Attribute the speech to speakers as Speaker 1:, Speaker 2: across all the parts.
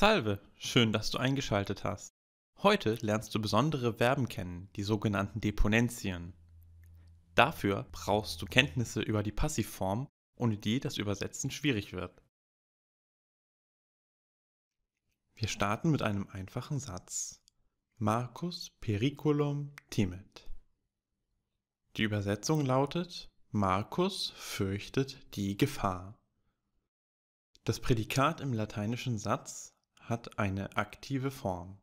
Speaker 1: Salve, schön, dass du eingeschaltet hast. Heute lernst du besondere Verben kennen, die sogenannten Deponentien. Dafür brauchst du Kenntnisse über die Passivform, ohne die das Übersetzen schwierig wird. Wir starten mit einem einfachen Satz. Marcus periculum timet. Die Übersetzung lautet Marcus fürchtet die Gefahr. Das Prädikat im lateinischen Satz hat eine aktive Form.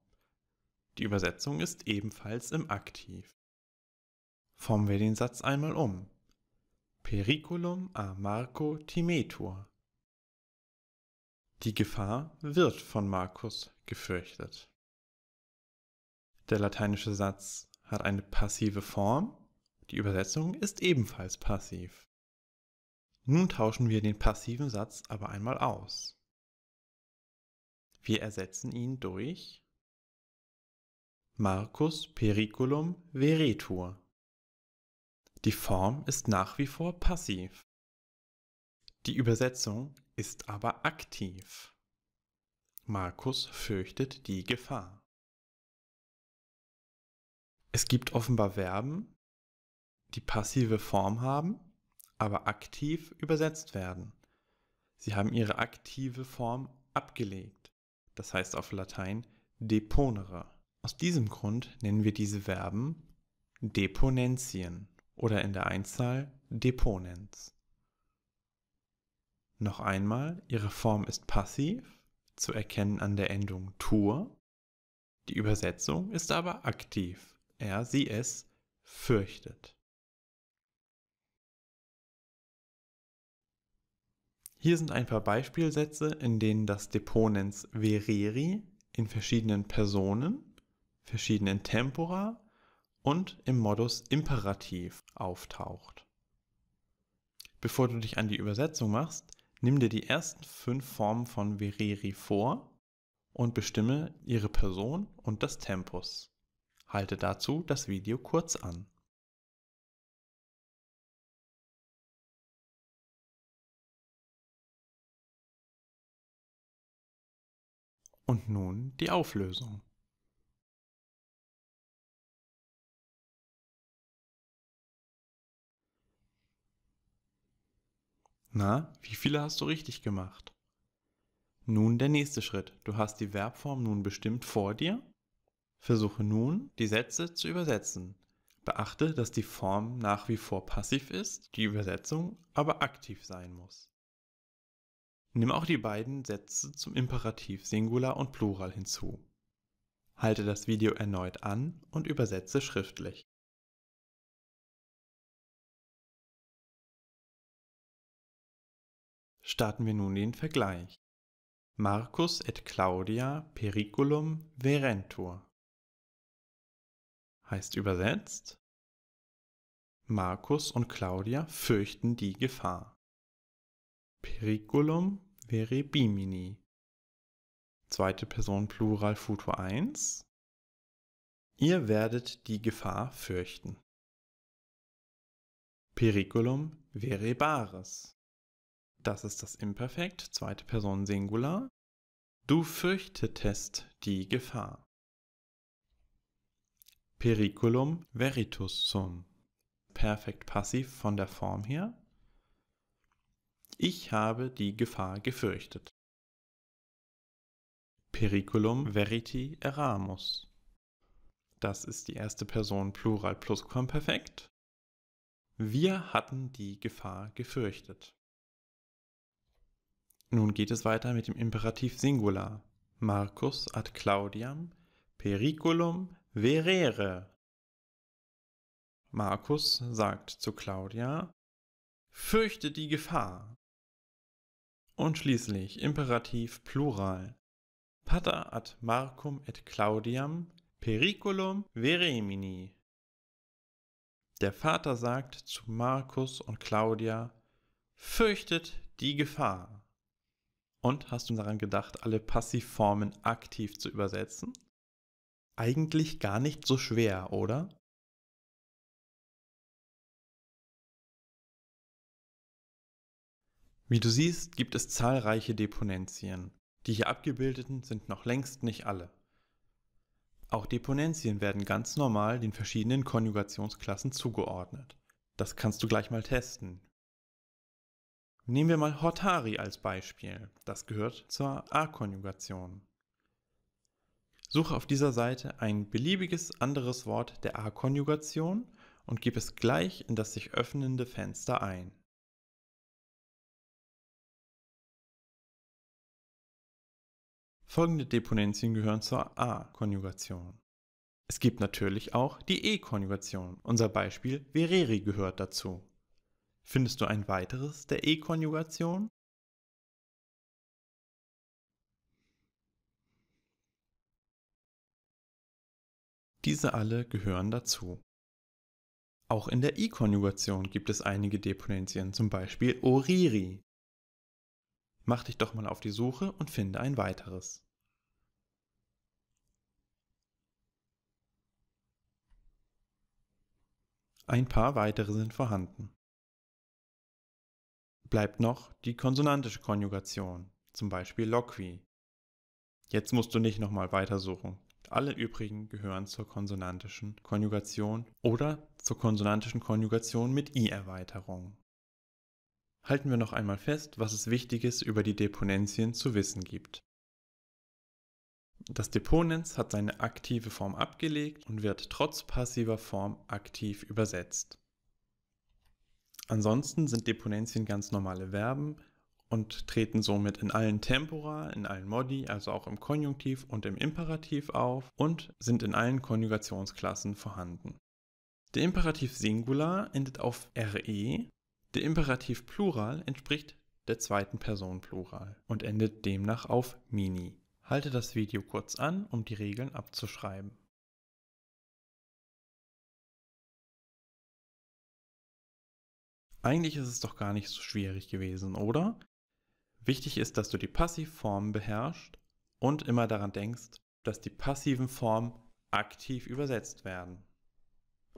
Speaker 1: Die Übersetzung ist ebenfalls im Aktiv. Formen wir den Satz einmal um. Periculum a Marco timetur. Die Gefahr wird von Markus gefürchtet. Der lateinische Satz hat eine passive Form. Die Übersetzung ist ebenfalls passiv. Nun tauschen wir den passiven Satz aber einmal aus. Wir ersetzen ihn durch Marcus periculum veretur. Die Form ist nach wie vor passiv. Die Übersetzung ist aber aktiv. Markus fürchtet die Gefahr. Es gibt offenbar Verben, die passive Form haben, aber aktiv übersetzt werden. Sie haben ihre aktive Form abgelegt das heißt auf Latein deponere. Aus diesem Grund nennen wir diese Verben Deponentien oder in der Einzahl Deponens. Noch einmal, ihre Form ist passiv, zu erkennen an der Endung tur. Die Übersetzung ist aber aktiv. Er, sie, es fürchtet. Hier sind ein paar Beispielsätze, in denen das Deponens vereri in verschiedenen Personen, verschiedenen Tempora und im Modus Imperativ auftaucht. Bevor du dich an die Übersetzung machst, nimm dir die ersten fünf Formen von vereri vor und bestimme ihre Person und das Tempus. Halte dazu das Video kurz an.
Speaker 2: Und nun die Auflösung.
Speaker 1: Na, wie viele hast du richtig gemacht? Nun der nächste Schritt. Du hast die Verbform nun bestimmt vor dir. Versuche nun, die Sätze zu übersetzen. Beachte, dass die Form nach wie vor passiv ist, die Übersetzung aber aktiv sein muss. Nimm auch die beiden Sätze zum Imperativ Singular und Plural hinzu. Halte das Video erneut an und übersetze schriftlich. Starten wir nun den Vergleich. Marcus et Claudia periculum verentur heißt übersetzt Marcus und Claudia fürchten die Gefahr. Periculum wäre bimini. Zweite Person Plural Futur 1. Ihr werdet die Gefahr fürchten. Periculum verebares. Das ist das Imperfekt, zweite Person Singular. Du fürchtetest die Gefahr. Periculum veritus sum. Perfekt passiv von der Form her. Ich habe die Gefahr gefürchtet. Periculum veriti eramus. Das ist die erste Person Plural Plusquamperfekt. Wir hatten die Gefahr gefürchtet. Nun geht es weiter mit dem Imperativ Singular. Marcus ad Claudiam periculum verere. Marcus sagt zu Claudia, fürchte die Gefahr. Und schließlich Imperativ Plural. Pater ad Marcum et Claudiam periculum veremini. Der Vater sagt zu Markus und Claudia, fürchtet die Gefahr. Und hast du daran gedacht, alle Passivformen aktiv zu übersetzen? Eigentlich gar nicht so schwer, oder? Wie du siehst, gibt es zahlreiche Deponentien. Die hier abgebildeten sind noch längst nicht alle. Auch Deponentien werden ganz normal den verschiedenen Konjugationsklassen zugeordnet. Das kannst du gleich mal testen. Nehmen wir mal Hortari als Beispiel. Das gehört zur A-Konjugation. Suche auf dieser Seite ein beliebiges anderes Wort der A-Konjugation und gib es gleich in das sich öffnende Fenster ein. Folgende Deponentien gehören zur A-Konjugation. Es gibt natürlich auch die E-Konjugation. Unser Beispiel vereri gehört dazu. Findest du ein weiteres der E-Konjugation? Diese alle gehören dazu. Auch in der I-Konjugation gibt es einige Deponentien, zum Beispiel oriri. Mach dich doch mal auf die Suche und finde ein weiteres. Ein paar weitere sind vorhanden. Bleibt noch die konsonantische Konjugation, zum Beispiel loqui. Jetzt musst du nicht nochmal weitersuchen. Alle übrigen gehören zur konsonantischen Konjugation oder zur konsonantischen Konjugation mit i-Erweiterung halten wir noch einmal fest, was es Wichtiges über die Deponentien zu wissen gibt. Das Deponens hat seine aktive Form abgelegt und wird trotz passiver Form aktiv übersetzt. Ansonsten sind Deponentien ganz normale Verben und treten somit in allen Tempora, in allen Modi, also auch im Konjunktiv und im Imperativ auf und sind in allen Konjugationsklassen vorhanden. Der Imperativ Singular endet auf RE der Imperativ Plural entspricht der zweiten Person Plural und endet demnach auf -mini. Halte das Video kurz an, um die Regeln abzuschreiben. Eigentlich ist es doch gar nicht so schwierig gewesen, oder? Wichtig ist, dass du die Passivformen beherrschst und immer daran denkst, dass die passiven Formen aktiv übersetzt werden.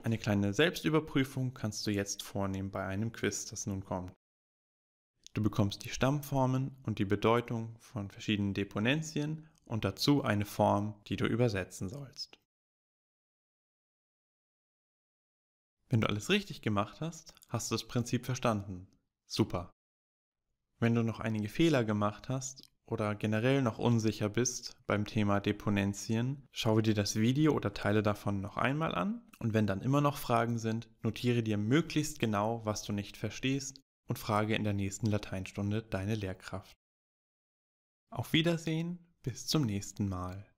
Speaker 1: Eine kleine Selbstüberprüfung kannst du jetzt vornehmen bei einem Quiz, das nun kommt. Du bekommst die Stammformen und die Bedeutung von verschiedenen Deponentien und dazu eine Form, die du übersetzen sollst. Wenn du alles richtig gemacht hast, hast du das Prinzip verstanden. Super. Wenn du noch einige Fehler gemacht hast oder generell noch unsicher bist beim Thema Deponentien, schaue dir das Video oder Teile davon noch einmal an und wenn dann immer noch Fragen sind, notiere dir möglichst genau, was du nicht verstehst und frage in der nächsten Lateinstunde deine Lehrkraft. Auf Wiedersehen, bis zum nächsten Mal.